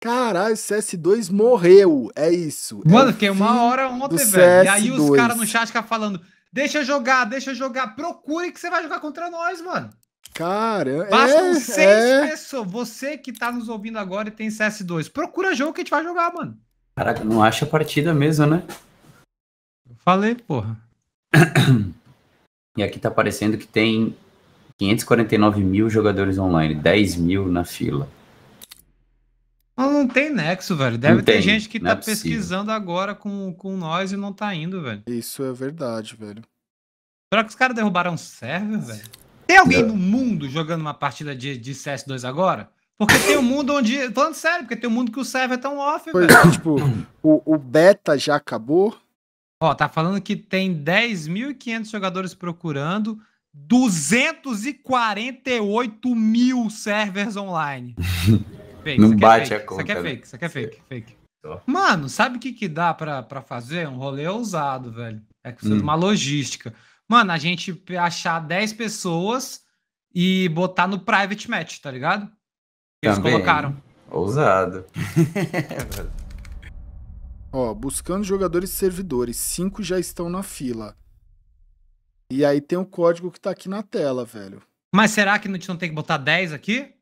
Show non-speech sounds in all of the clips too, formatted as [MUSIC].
Caralho, CS2 morreu. É isso. É mano, é fiquei uma hora ontem, velho. E aí os caras no chat ficam falando: deixa eu jogar, deixa eu jogar. Procure que você vai jogar contra nós, mano. Cara, é, Basta é, seis é... pessoas. Você que tá nos ouvindo agora e tem CS2, procura jogo que a gente vai jogar, mano. Caraca, não acha partida mesmo, né? falei, porra. e aqui tá aparecendo que tem 549 mil jogadores online, 10 mil na fila não tem nexo, velho. Deve ter gente que tá é pesquisando agora com, com nós e não tá indo, velho. Isso é verdade, velho. Será que os caras derrubaram um server, velho? Tem alguém não. no mundo jogando uma partida de, de CS2 agora? Porque tem um mundo onde. Falando sério, porque tem um mundo que o server tá é tão off, velho. tipo, o, o beta já acabou. Ó, tá falando que tem 10.500 jogadores procurando, 248 mil servers online. [LAUGHS] fake. Não bate é fake, a conta. Isso aqui é, é né? fake, isso aqui é fake, fake. Mano, sabe o que, que dá pra, pra fazer? Um rolê ousado, velho. É que hum. uma logística. Mano, a gente achar 10 pessoas e botar no private match, tá ligado? Eles Também. colocaram. Ousado. [LAUGHS] Ó, buscando jogadores e servidores, cinco já estão na fila. E aí tem o um código que tá aqui na tela, velho. Mas será que a gente não tem que botar 10 aqui?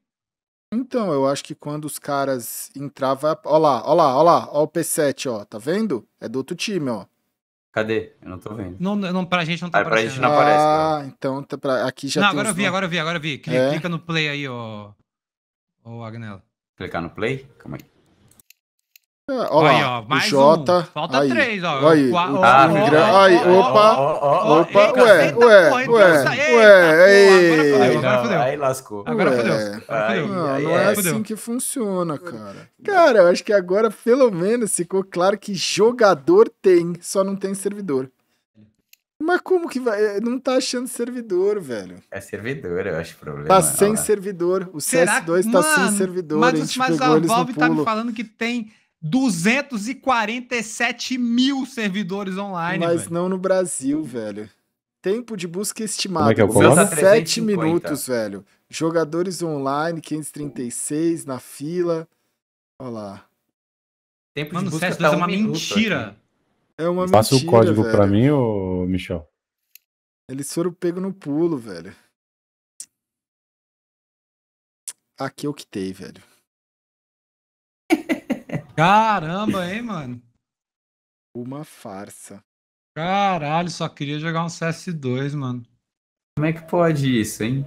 Então, eu acho que quando os caras entravam. Ó lá, ó lá, ó lá, ó o P7, ó, tá vendo? É do outro time, ó. Cadê? Eu não tô vendo. Não, não, pra gente não tá ah, aparecendo. Pra gente não aparece. Ah, cara. Então. então tá pra... aqui já não, tem. Não, agora eu vi, agora eu vi, agora eu vi. Clica, é? clica no play aí, ó. Ô, Agnello. Clicar no play? Calma aí. É, ó aí, ó, mais o Jota, um. Falta aí, três, ó. Aí, o, ah, aí, opa, opa, ué, ué, ué, ué, ué, aí lascou. Agora fodeu. Não, não é, é assim fudeu. que funciona, cara. Cara, eu acho que agora pelo menos ficou claro que jogador tem, só não tem servidor. Mas como que vai? É, não tá achando servidor, velho. É servidor, eu acho o problema. Tá é, sem servidor. O CS2 tá Mano, sem servidor. Mas, a mas a Valve tá me falando que tem 247 mil servidores online. Mas velho. não no Brasil, velho. Tempo de busca estimado. Como é, 7 é minutos, velho. Jogadores online, 536 na fila. Olha lá. Tempo Mano, de busca tá é uma mentira. Aqui. É uma Passa mentira. Passa o código velho. pra mim, ô Michel. Eles foram pego no pulo, velho. Aqui é o que tem, velho. Caramba, hein, mano? Uma farsa. Caralho, só queria jogar um CS2, mano. Como é que pode isso, hein?